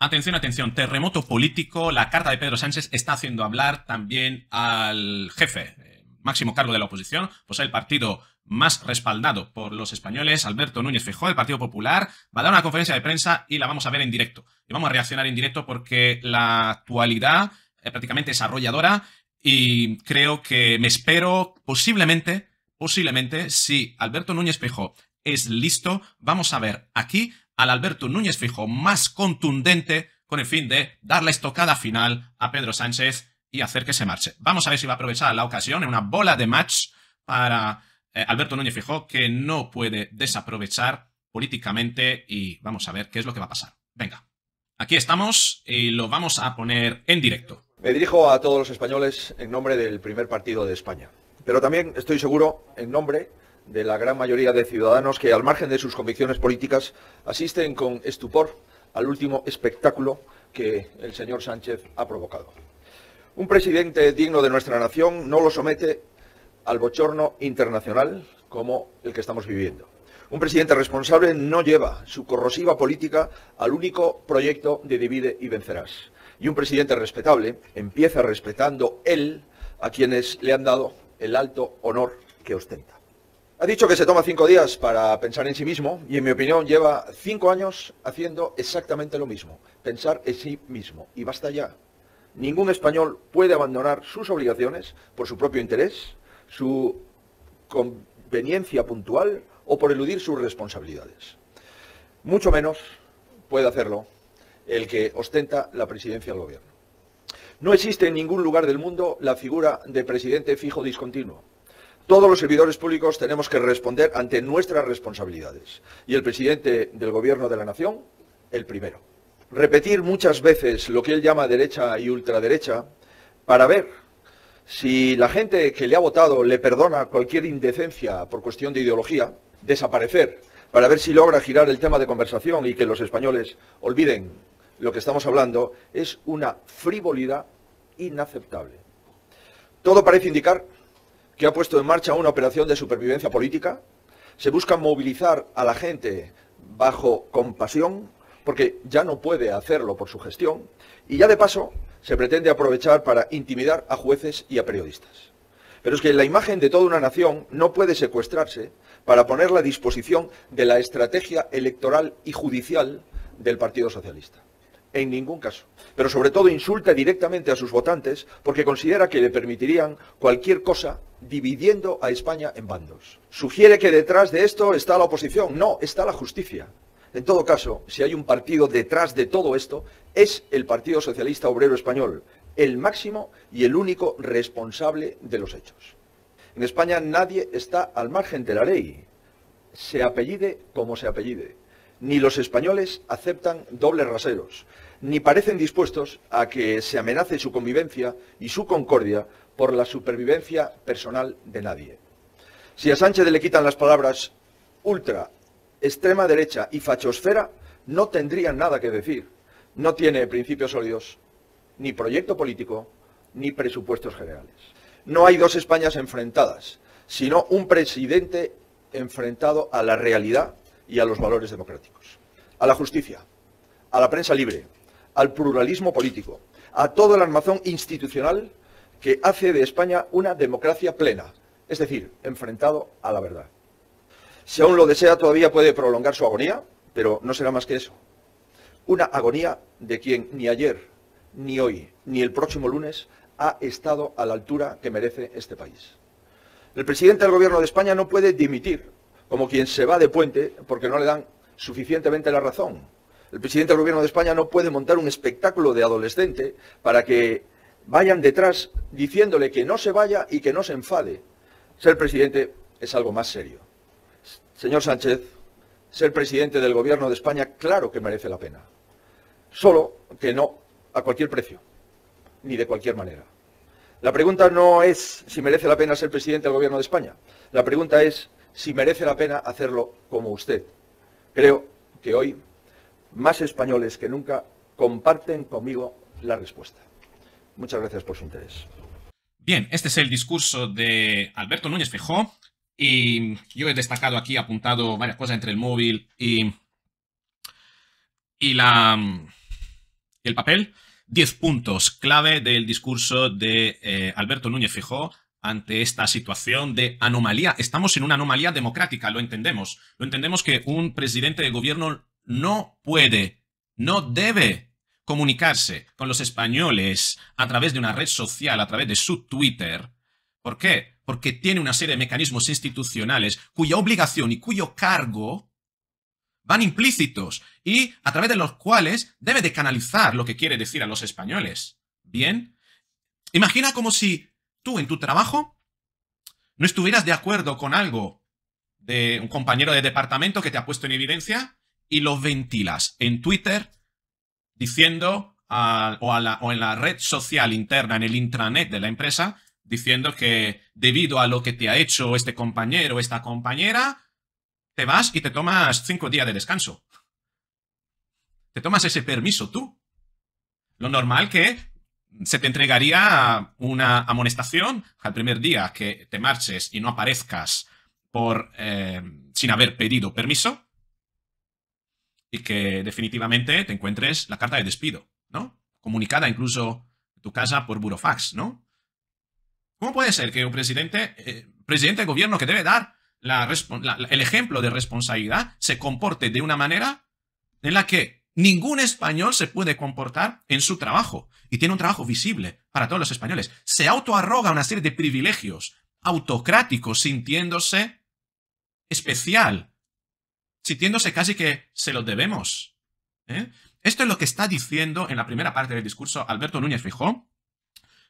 Atención, atención, terremoto político. La carta de Pedro Sánchez está haciendo hablar también al jefe, eh, máximo cargo de la oposición, pues el partido más respaldado por los españoles, Alberto Núñez Feijóo, el Partido Popular, va a dar una conferencia de prensa y la vamos a ver en directo. Y vamos a reaccionar en directo porque la actualidad eh, prácticamente es arrolladora y creo que me espero posiblemente, posiblemente, si Alberto Núñez Feijóo es listo, vamos a ver aquí al Alberto Núñez Fijó, más contundente con el fin de dar la estocada final a Pedro Sánchez y hacer que se marche. Vamos a ver si va a aprovechar la ocasión en una bola de match para eh, Alberto Núñez Fijó, que no puede desaprovechar políticamente y vamos a ver qué es lo que va a pasar. Venga, aquí estamos y lo vamos a poner en directo. Me dirijo a todos los españoles en nombre del primer partido de España, pero también estoy seguro en nombre de la gran mayoría de ciudadanos que, al margen de sus convicciones políticas, asisten con estupor al último espectáculo que el señor Sánchez ha provocado. Un presidente digno de nuestra nación no lo somete al bochorno internacional como el que estamos viviendo. Un presidente responsable no lleva su corrosiva política al único proyecto de divide y vencerás. Y un presidente respetable empieza respetando él a quienes le han dado el alto honor que ostenta. Ha dicho que se toma cinco días para pensar en sí mismo y en mi opinión lleva cinco años haciendo exactamente lo mismo, pensar en sí mismo. Y basta ya. Ningún español puede abandonar sus obligaciones por su propio interés, su conveniencia puntual o por eludir sus responsabilidades. Mucho menos puede hacerlo el que ostenta la presidencia del gobierno. No existe en ningún lugar del mundo la figura de presidente fijo discontinuo todos los servidores públicos tenemos que responder ante nuestras responsabilidades. Y el presidente del Gobierno de la Nación, el primero. Repetir muchas veces lo que él llama derecha y ultraderecha para ver si la gente que le ha votado le perdona cualquier indecencia por cuestión de ideología, desaparecer, para ver si logra girar el tema de conversación y que los españoles olviden lo que estamos hablando, es una frivolidad inaceptable. Todo parece indicar que ha puesto en marcha una operación de supervivencia política. Se busca movilizar a la gente bajo compasión, porque ya no puede hacerlo por su gestión, y ya de paso se pretende aprovechar para intimidar a jueces y a periodistas. Pero es que la imagen de toda una nación no puede secuestrarse para ponerla a disposición de la estrategia electoral y judicial del Partido Socialista en ningún caso. Pero sobre todo insulta directamente a sus votantes porque considera que le permitirían cualquier cosa dividiendo a España en bandos. Sugiere que detrás de esto está la oposición. No, está la justicia. En todo caso, si hay un partido detrás de todo esto, es el Partido Socialista Obrero Español, el máximo y el único responsable de los hechos. En España nadie está al margen de la ley, se apellide como se apellide. Ni los españoles aceptan dobles raseros, ni parecen dispuestos a que se amenace su convivencia y su concordia por la supervivencia personal de nadie. Si a Sánchez le quitan las palabras ultra, extrema derecha y fachosfera, no tendrían nada que decir. No tiene principios sólidos, ni proyecto político, ni presupuestos generales. No hay dos Españas enfrentadas, sino un presidente enfrentado a la realidad y a los valores democráticos, a la justicia, a la prensa libre, al pluralismo político, a todo el armazón institucional que hace de España una democracia plena, es decir, enfrentado a la verdad. Si aún lo desea, todavía puede prolongar su agonía, pero no será más que eso. Una agonía de quien ni ayer, ni hoy, ni el próximo lunes ha estado a la altura que merece este país. El presidente del Gobierno de España no puede dimitir como quien se va de puente porque no le dan suficientemente la razón el presidente del gobierno de España no puede montar un espectáculo de adolescente para que vayan detrás diciéndole que no se vaya y que no se enfade. Ser presidente es algo más serio. Señor Sánchez, ser presidente del gobierno de España claro que merece la pena. Solo que no a cualquier precio, ni de cualquier manera. La pregunta no es si merece la pena ser presidente del gobierno de España. La pregunta es si merece la pena hacerlo como usted. Creo que hoy más españoles que nunca comparten conmigo la respuesta. Muchas gracias por su interés. Bien, este es el discurso de Alberto Núñez Fejó. Y yo he destacado aquí, apuntado varias cosas entre el móvil y, y la, el papel. Diez puntos clave del discurso de eh, Alberto Núñez Fijó ante esta situación de anomalía. Estamos en una anomalía democrática, lo entendemos. Lo entendemos que un presidente de gobierno no puede, no debe comunicarse con los españoles a través de una red social, a través de su Twitter. ¿Por qué? Porque tiene una serie de mecanismos institucionales cuya obligación y cuyo cargo van implícitos y a través de los cuales debe de canalizar lo que quiere decir a los españoles. Bien, imagina como si tú en tu trabajo no estuvieras de acuerdo con algo de un compañero de departamento que te ha puesto en evidencia y los ventilas en Twitter diciendo, o, en la red social interna, en el intranet de la empresa, diciendo que debido a lo que te ha hecho este compañero o esta compañera, te vas y te tomas cinco días de descanso. Te tomas ese permiso tú. Lo normal que se te entregaría una amonestación al primer día que te marches y no aparezcas por eh, sin haber pedido permiso y que definitivamente te encuentres la carta de despido, ¿no? Comunicada incluso en tu casa por burofax, ¿no? ¿Cómo puede ser que un presidente, eh, presidente de gobierno que debe dar el ejemplo de responsabilidad se comporte de una manera en la que ningún español se puede comportar en su trabajo? Y tiene un trabajo visible para todos los españoles. Se autoarroga una serie de privilegios autocráticos sintiéndose especial sintiéndose casi que se lo debemos. ¿eh? Esto es lo que está diciendo en la primera parte del discurso Alberto Núñez Fijó.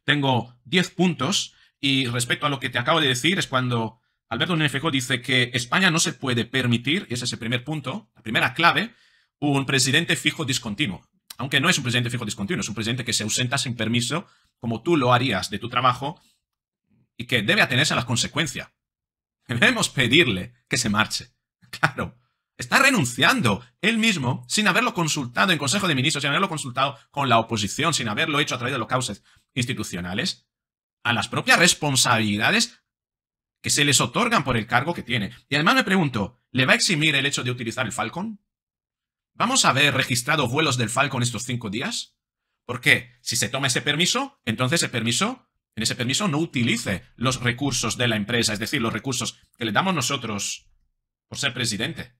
Tengo 10 puntos y respecto a lo que te acabo de decir es cuando Alberto Núñez Fijó dice que España no se puede permitir, y ese es el primer punto, la primera clave, un presidente fijo discontinuo. Aunque no es un presidente fijo discontinuo, es un presidente que se ausenta sin permiso, como tú lo harías de tu trabajo, y que debe atenerse a las consecuencias. Debemos pedirle que se marche. Claro, Está renunciando él mismo sin haberlo consultado en Consejo de Ministros, sin haberlo consultado con la oposición, sin haberlo hecho a través de los cauces institucionales, a las propias responsabilidades que se les otorgan por el cargo que tiene. Y además me pregunto, ¿le va a eximir el hecho de utilizar el Falcon? ¿Vamos a haber registrado vuelos del Falcon estos cinco días? Porque, Si se toma ese permiso, entonces ese permiso, en ese permiso no utilice los recursos de la empresa, es decir, los recursos que le damos nosotros por ser presidente.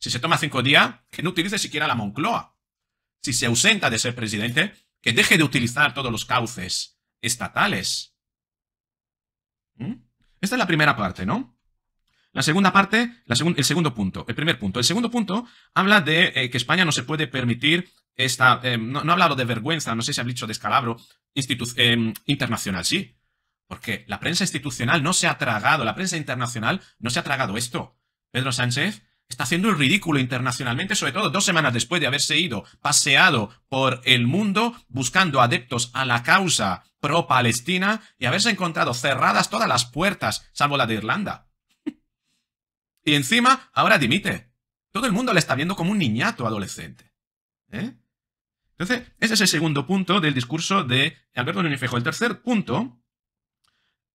Si se toma cinco días, que no utilice siquiera la Moncloa. Si se ausenta de ser presidente, que deje de utilizar todos los cauces estatales. ¿Mm? Esta es la primera parte, ¿no? La segunda parte, el segundo punto, el primer punto. El segundo punto habla de eh, que España no se puede permitir esta... Eh, no, ha hablado de vergüenza, no sé si ha dicho descalabro eh, internacional, sí. Porque la prensa institucional no se ha tragado, la prensa internacional no se ha tragado esto. Pedro Sánchez Está haciendo el ridículo internacionalmente, sobre todo dos semanas después de haberse ido paseado por el mundo buscando adeptos a la causa pro-Palestina y haberse encontrado cerradas todas las puertas, salvo la de Irlanda. y encima, ahora dimite. Todo el mundo le está viendo como un niñato adolescente. ¿eh? Entonces, ese es el segundo punto del discurso de Alberto Núñez Fejo. El tercer punto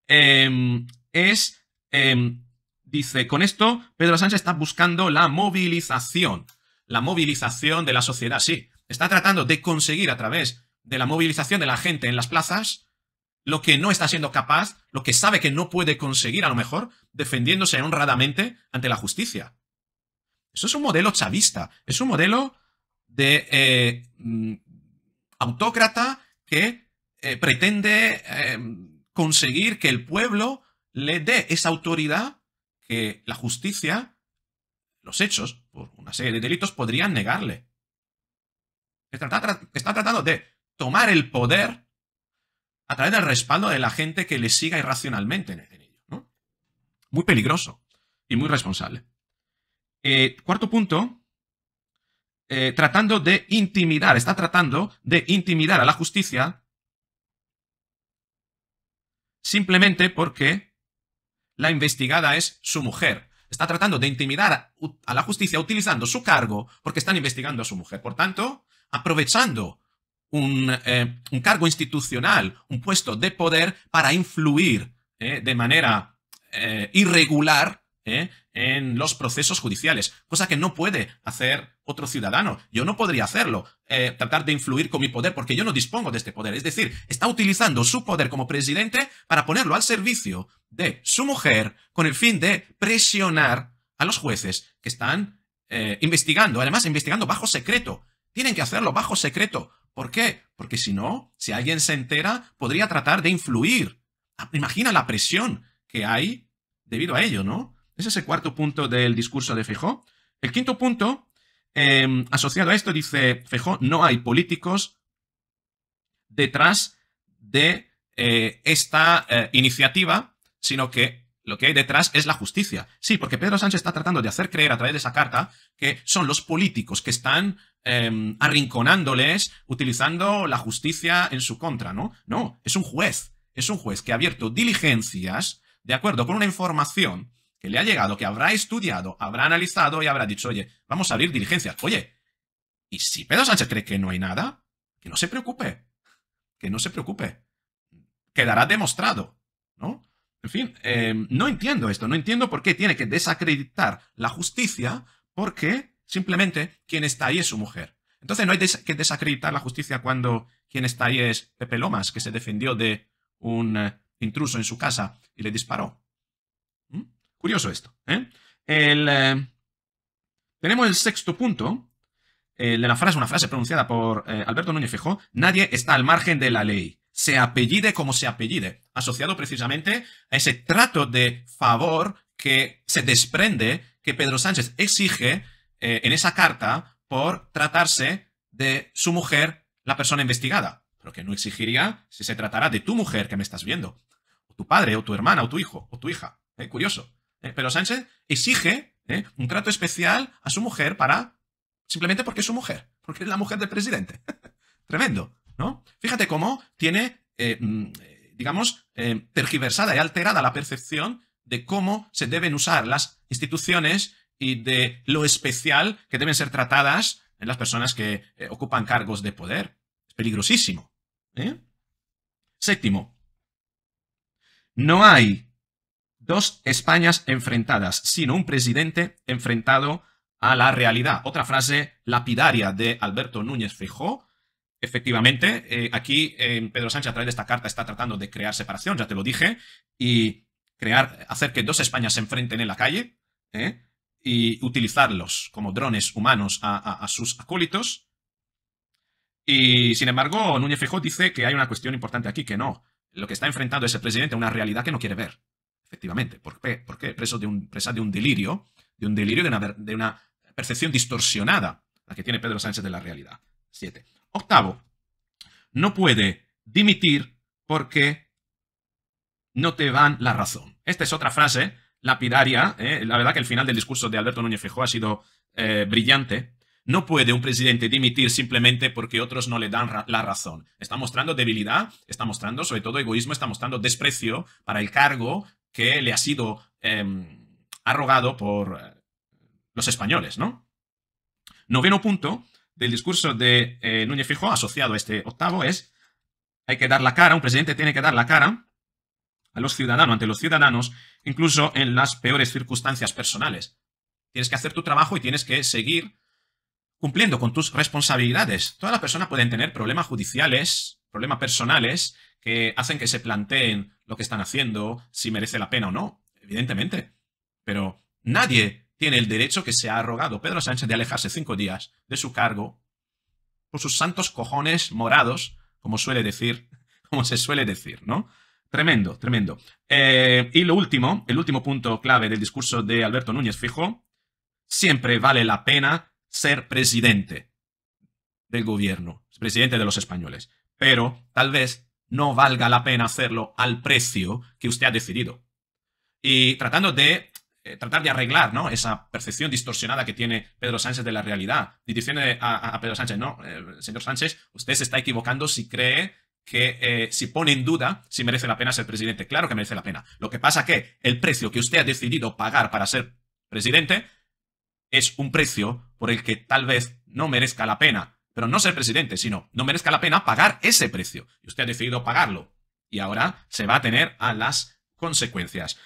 em, es em, Dice, con esto, Pedro Sánchez está buscando la movilización, la movilización de la sociedad, sí. Está tratando de conseguir a través de la movilización de la gente en las plazas lo que no está siendo capaz, lo que sabe que no puede conseguir a lo mejor, defendiéndose honradamente ante la justicia. Eso es un modelo chavista, es un modelo de eh, mm, autócrata que eh, pretende eh, conseguir que el pueblo le dé esa autoridad que la justicia, los hechos, por una serie de delitos, podrían negarle. Está, tratando de tomar el poder a través del respaldo de la gente que le siga irracionalmente en ello. Muy peligroso y muy responsable. Eh, cuarto punto, eh, tratando de intimidar, está tratando de intimidar a la justicia simplemente porque la investigada es su mujer. Está tratando de intimidar a la justicia utilizando su cargo porque están investigando a su mujer. Por tanto, aprovechando un, eh, cargo institucional, un puesto de poder para influir eh, de manera eh, irregular en los procesos judiciales, cosa que no puede hacer otro ciudadano. Yo no podría hacerlo, eh, tratar de influir con mi poder porque yo no dispongo de este poder. Es decir, está utilizando su poder como presidente para ponerlo al servicio de su mujer con el fin de presionar a los jueces que están eh, investigando, además investigando bajo secreto. Tienen que hacerlo bajo secreto. ¿Por qué? Porque si no, si alguien se entera, podría tratar de influir. Ah, imagina la presión que hay debido a ello, ¿no? Ese es el cuarto punto del discurso de Fijó. El quinto punto Em, asociado a esto, dice Fejó, no hay políticos detrás de eh, esta eh, iniciativa, sino que lo que hay detrás es la justicia. Sí, porque Pedro Sánchez está tratando de hacer creer a través de esa carta que son los políticos que están em, arrinconándoles utilizando la justicia en su contra, ¿no? No, es un juez, es un juez que ha abierto diligencias de acuerdo con una información que le ha llegado, que habrá estudiado, habrá analizado y habrá dicho, oye, vamos a abrir diligencias. Oye, ¿y si Pedro Sánchez cree que no hay nada? Que no se preocupe, que no se preocupe. Quedará demostrado, ¿no? En fin, eh, no entiendo esto, no entiendo por qué tiene que desacreditar la justicia porque simplemente quien está ahí es su mujer. Entonces no hay que desacreditar la justicia cuando quien está ahí es Pepe Lomas, que se defendió de un eh, intruso en su casa y le disparó. Curioso esto. ¿eh? ¿eh? tenemos el sexto punto. la frase, una frase pronunciada por eh, Alberto Núñez Fijó. Nadie está al margen de la ley. Se apellide como se apellide. Asociado precisamente a ese trato de favor que se desprende, que Pedro Sánchez exige eh, en esa carta por tratarse de su mujer, la persona investigada. Pero que no exigiría si se tratara de tu mujer que me estás viendo. O tu padre, o tu hermana, o tu hijo, o tu hija. curioso. Eh, pero Sánchez exige eh, un trato especial a su mujer para... Simplemente porque es su mujer, porque es la mujer del presidente. Tremendo, ¿no? Fíjate cómo tiene, eh, mm, digamos, tergiversada y alterada la percepción de cómo se deben usar las instituciones y de lo especial que deben ser tratadas en las personas que ocupan cargos de poder. Es peligrosísimo. Séptimo, no hay dos Españas enfrentadas, sino un presidente enfrentado a la realidad. Otra frase lapidaria de Alberto Núñez Fijó. Efectivamente, eh, aquí eh, Pedro Sánchez a través de esta carta está tratando de crear separación, ya te lo dije, y crear, hacer que dos Españas se enfrenten en la calle eh, y utilizarlos como drones humanos a, sus acólitos. Y sin embargo, Núñez Fijó dice que hay una cuestión importante aquí, que no. Lo que está enfrentando ese presidente a una realidad que no quiere ver. Efectivamente, ¿por qué? ¿Por de un, presa de un delirio, de un delirio, de una, de una percepción distorsionada, la que tiene Pedro Sánchez de la realidad. Siete. Octavo, no puede dimitir porque no te dan la razón. Esta es otra frase lapidaria. ¿eh? La verdad que el final del discurso de Alberto Núñez Feijóo ha sido eh, brillante. No puede un presidente dimitir simplemente porque otros no le dan la razón. Está mostrando debilidad, está mostrando sobre todo egoísmo, está mostrando desprecio para el cargo, que le ha sido em, arrogado por eh, los españoles, ¿no? Noveno punto del discurso de eh, Núñez Fijo, asociado a este octavo, es hay que dar la cara, un presidente tiene que dar la cara a los ciudadanos, ante los ciudadanos, incluso en las peores circunstancias personales. Tienes que hacer tu trabajo y tienes que seguir cumpliendo con tus responsabilidades. Todas las personas pueden tener problemas judiciales, problemas personales, que hacen que se planteen lo que están haciendo, si merece la pena o no, evidentemente. Pero nadie tiene el derecho que se ha arrogado Pedro Sánchez de alejarse cinco días de su cargo por sus santos cojones morados, como suele decir, como se suele decir, ¿no? Tremendo, tremendo. Eh, y lo último, el último punto clave del discurso de Alberto Núñez Fijo, siempre vale la pena ser presidente del gobierno, presidente de los españoles. Pero tal vez no valga la pena hacerlo al precio que usted ha decidido. Y tratando de eh, tratar de arreglar ¿no? esa percepción distorsionada que tiene Pedro Sánchez de la realidad. Y diciendo a, Pedro Sánchez, no, eh, señor Sánchez, usted se está equivocando si cree que eh, si pone en duda si merece la pena ser presidente. Claro que merece la pena. Lo que pasa que el precio que usted ha decidido pagar para ser presidente es un precio por el que tal vez no merezca la pena pero no ser presidente, sino no merezca la pena pagar ese precio. Y usted ha decidido pagarlo. Y ahora se va a tener a las consecuencias.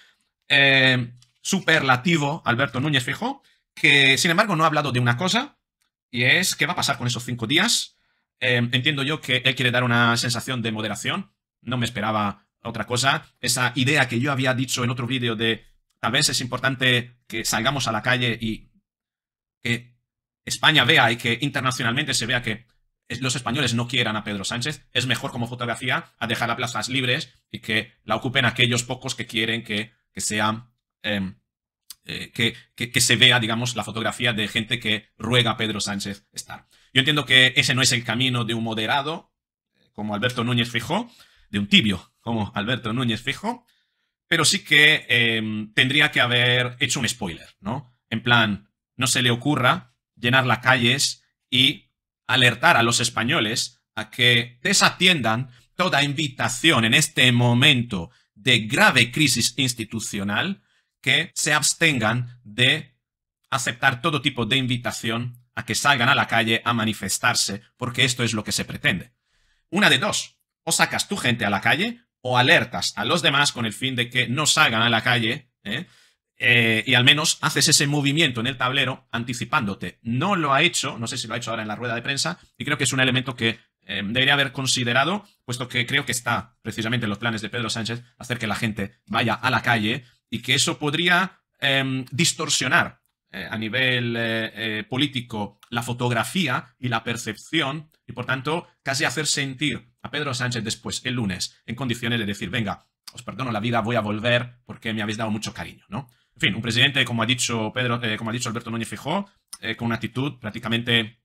Eh, superlativo, Alberto Núñez Fijo, que sin embargo no ha hablado de una cosa, y es qué va a pasar con esos cinco días. Eh, entiendo yo que él quiere dar una sensación de moderación. No me esperaba otra cosa. Esa idea que yo había dicho en otro vídeo de tal vez es importante que salgamos a la calle y que España vea y que internacionalmente se vea que los españoles no quieran a Pedro Sánchez, es mejor como fotografía a dejar a plazas libres y que la ocupen aquellos pocos que quieren que, sea... Em, eh, que, se vea, digamos, la fotografía de gente que ruega a Pedro Sánchez estar. Yo entiendo que ese no es el camino de un moderado, como Alberto Núñez Fijó, de un tibio, como Alberto Núñez Fijo, pero sí que em, tendría que haber hecho un spoiler, ¿no? En plan, no se le ocurra llenar las calles y alertar a los españoles a que desatiendan toda invitación en este momento de grave crisis institucional que se abstengan de aceptar todo tipo de invitación a que salgan a la calle a manifestarse, porque esto es lo que se pretende. Una de dos, o sacas tu gente a la calle o alertas a los demás con el fin de que no salgan a la calle ¿eh? Eh, y al menos haces ese movimiento en el tablero anticipándote. No lo ha hecho, no sé si lo ha hecho ahora en la rueda de prensa, y creo que es un elemento que eh, debería haber considerado, puesto que creo que está precisamente en los planes de Pedro Sánchez hacer que la gente vaya a la calle y que eso podría em, distorsionar eh, a nivel político la fotografía y la percepción, y por tanto casi hacer sentir a Pedro Sánchez después, el lunes, en condiciones de decir, venga, os perdono la vida, voy a volver porque me habéis dado mucho cariño, ¿no? En fin, un presidente, como ha dicho, Pedro, eh, como ha dicho Alberto Núñez Fijó, eh, con una actitud prácticamente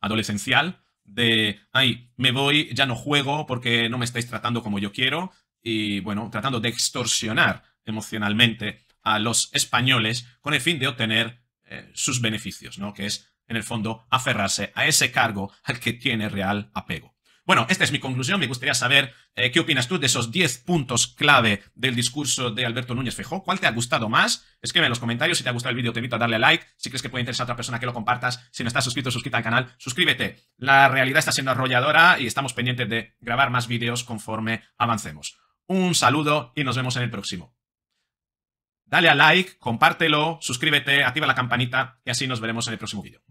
adolescencial de, ay, me voy, ya no juego porque no me estáis tratando como yo quiero, y bueno, tratando de extorsionar emocionalmente a los españoles con el fin de obtener eh, sus beneficios, ¿no? Que es, en el fondo, aferrarse a ese cargo al que tiene real apego. Bueno, esta es mi conclusión. Me gustaría saber eh, qué opinas tú de esos 10 puntos clave del discurso de Alberto Núñez Fejó. ¿Cuál te ha gustado más? Escribe en los comentarios. Si te ha gustado el vídeo, te invito a darle a like. Si crees que puede interesar a otra persona, que lo compartas. Si no estás suscrito, suscríbete al canal. Suscríbete. La realidad está siendo arrolladora y estamos pendientes de grabar más vídeos conforme avancemos. Un saludo y nos vemos en el próximo. Dale a like, compártelo, suscríbete, activa la campanita y así nos veremos en el próximo vídeo.